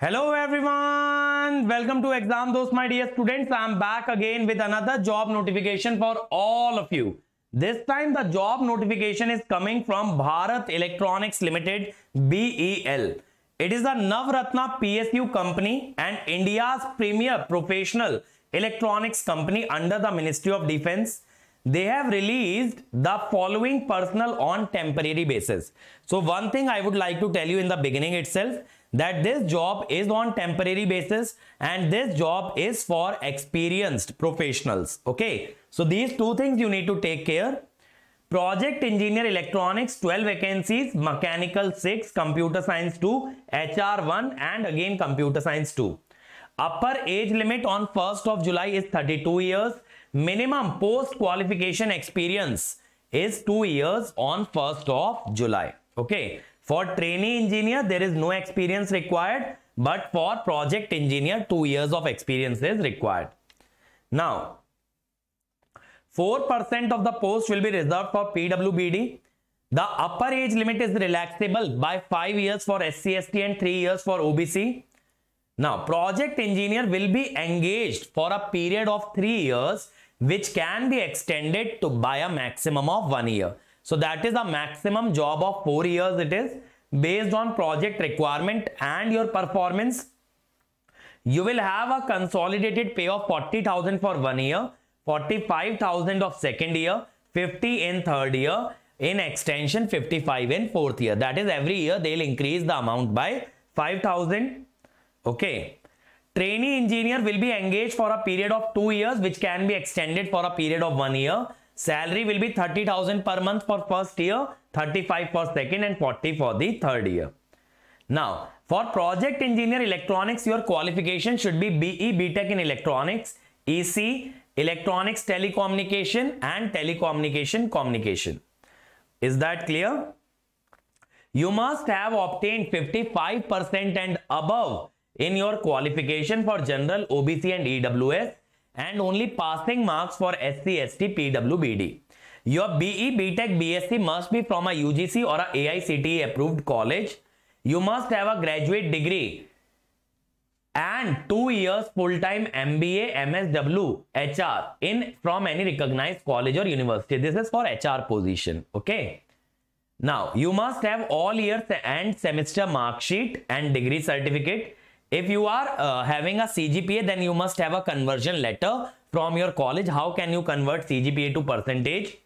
Hello everyone, welcome to Exam those my dear students. I am back again with another job notification for all of you. This time the job notification is coming from Bharat Electronics Limited BEL. It is a Navratna PSU company and India's premier professional electronics company under the Ministry of Defense they have released the following personnel on temporary basis. So one thing I would like to tell you in the beginning itself, that this job is on temporary basis and this job is for experienced professionals okay so these two things you need to take care project engineer electronics 12 vacancies mechanical 6 computer science 2 hr 1 and again computer science 2 upper age limit on 1st of july is 32 years minimum post qualification experience is 2 years on 1st of july okay for trainee engineer, there is no experience required, but for project engineer, two years of experience is required. Now, 4% of the post will be reserved for PWBD. The upper age limit is relaxable by 5 years for SCST and 3 years for OBC. Now, project engineer will be engaged for a period of 3 years which can be extended to by a maximum of 1 year. So that is the maximum job of 4 years it is based on project requirement and your performance. You will have a consolidated pay of 40,000 for one year, 45,000 of second year, 50 in third year, in extension 55 in fourth year. That is every year they'll increase the amount by 5,000. Okay. Trainee engineer will be engaged for a period of two years which can be extended for a period of one year salary will be 30,000 per month for first year, 35 for second and 40 for the third year. Now, for project engineer electronics, your qualification should be BE BTEC in electronics, EC, electronics telecommunication and telecommunication communication. Is that clear? You must have obtained 55% and above in your qualification for general OBC and EWS and only passing marks for SC, ST, PWBD. Your BE, BTECH, BSc must be from a UGC or a AICTE approved college. You must have a graduate degree and 2 years full-time MBA, MSW, HR in from any recognized college or university. This is for HR position. Okay. Now, you must have all years and semester mark sheet and degree certificate if you are uh, having a CGPA, then you must have a conversion letter from your college. How can you convert CGPA to percentage?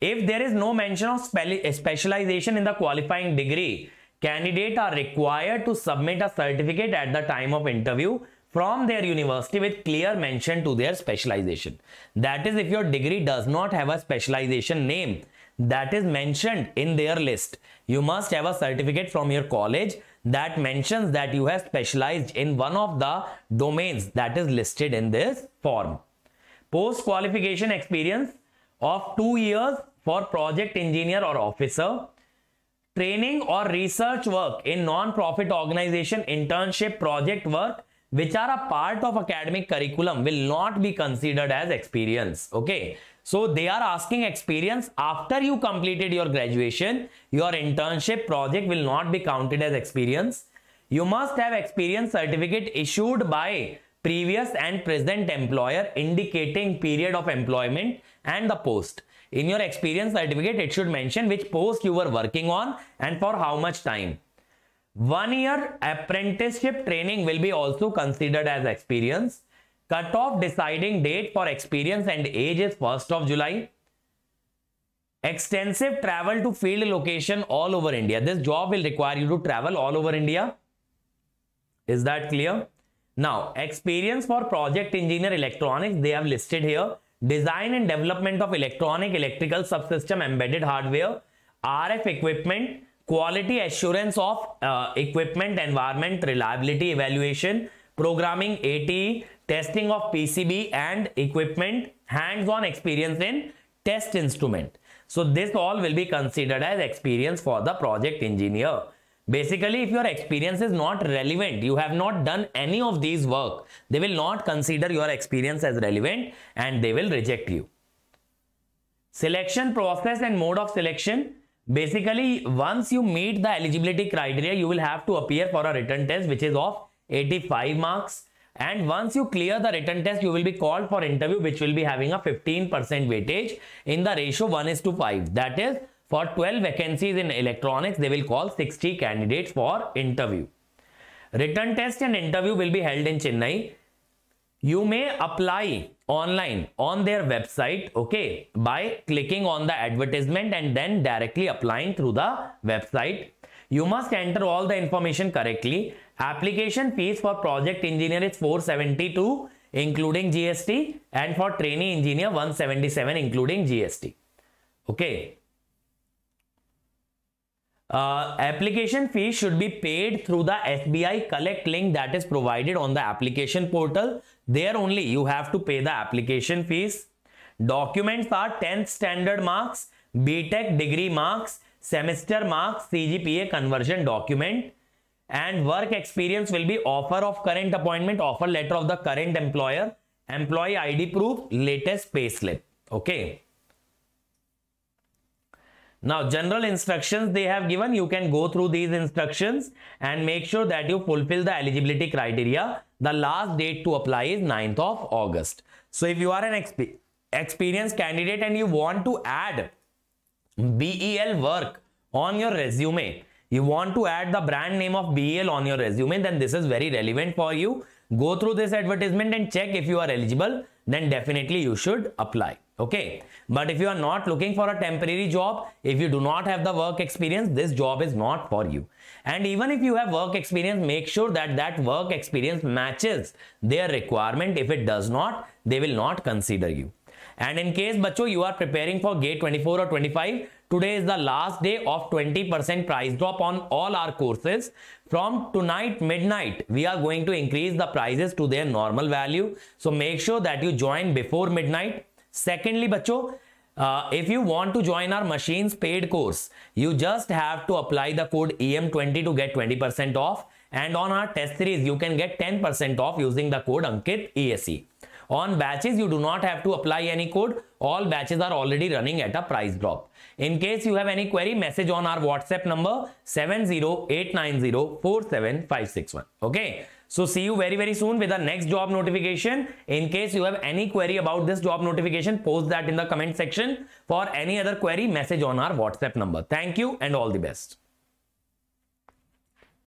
If there is no mention of eh, specialization in the qualifying degree, candidate are required to submit a certificate at the time of interview from their university with clear mention to their specialization. That is if your degree does not have a specialization name that is mentioned in their list. You must have a certificate from your college that mentions that you have specialized in one of the domains that is listed in this form. Post qualification experience of two years for project engineer or officer. Training or research work in non-profit organization, internship, project work, which are a part of academic curriculum will not be considered as experience. Okay. So they are asking experience after you completed your graduation. Your internship project will not be counted as experience. You must have experience certificate issued by previous and present employer indicating period of employment and the post. In your experience certificate, it should mention which post you were working on and for how much time. One year apprenticeship training will be also considered as experience. Cutoff deciding date for experience and age is 1st of July. Extensive travel to field location all over India. This job will require you to travel all over India. Is that clear? Now, experience for project engineer electronics, they have listed here. Design and development of electronic, electrical subsystem, embedded hardware, RF equipment, quality assurance of uh, equipment, environment, reliability evaluation, programming ATE, testing of PCB and equipment, hands-on experience in test instrument. So this all will be considered as experience for the project engineer. Basically, if your experience is not relevant, you have not done any of these work, they will not consider your experience as relevant and they will reject you. Selection process and mode of selection. Basically, once you meet the eligibility criteria, you will have to appear for a written test which is of 85 marks and once you clear the written test you will be called for interview which will be having a 15% weightage in the ratio 1 is to 5 that is for 12 vacancies in electronics they will call 60 candidates for interview written test and interview will be held in chennai you may apply online on their website okay by clicking on the advertisement and then directly applying through the website you must enter all the information correctly Application fees for project engineer is 472 including GST and for trainee engineer 177 including GST. Okay. Uh, application fee should be paid through the SBI collect link that is provided on the application portal. There only you have to pay the application fees. Documents are 10th standard marks, BTEC degree marks, semester marks, CGPA conversion document and work experience will be offer of current appointment offer letter of the current employer employee id proof latest payslip okay now general instructions they have given you can go through these instructions and make sure that you fulfill the eligibility criteria the last date to apply is 9th of august so if you are an exp experienced candidate and you want to add bel work on your resume you want to add the brand name of BEL on your resume, then this is very relevant for you. Go through this advertisement and check if you are eligible, then definitely you should apply. Okay. But if you are not looking for a temporary job, if you do not have the work experience, this job is not for you. And even if you have work experience, make sure that that work experience matches their requirement. If it does not, they will not consider you. And in case बच्चों you are preparing for gate 24 or 25, today is the last day of 20% price drop on all our courses. From tonight midnight, we are going to increase the prices to their normal value. So make sure that you join before midnight. Secondly, बच्चों uh, if you want to join our machines paid course, you just have to apply the code EM20 to get 20% off. And on our test series, you can get 10% off using the code Ankit ESE. On batches, you do not have to apply any code. All batches are already running at a price drop. In case you have any query, message on our WhatsApp number seven zero eight nine zero four seven five six one. Okay. So see you very, very soon with the next job notification. In case you have any query about this job notification, post that in the comment section. For any other query, message on our WhatsApp number. Thank you and all the best.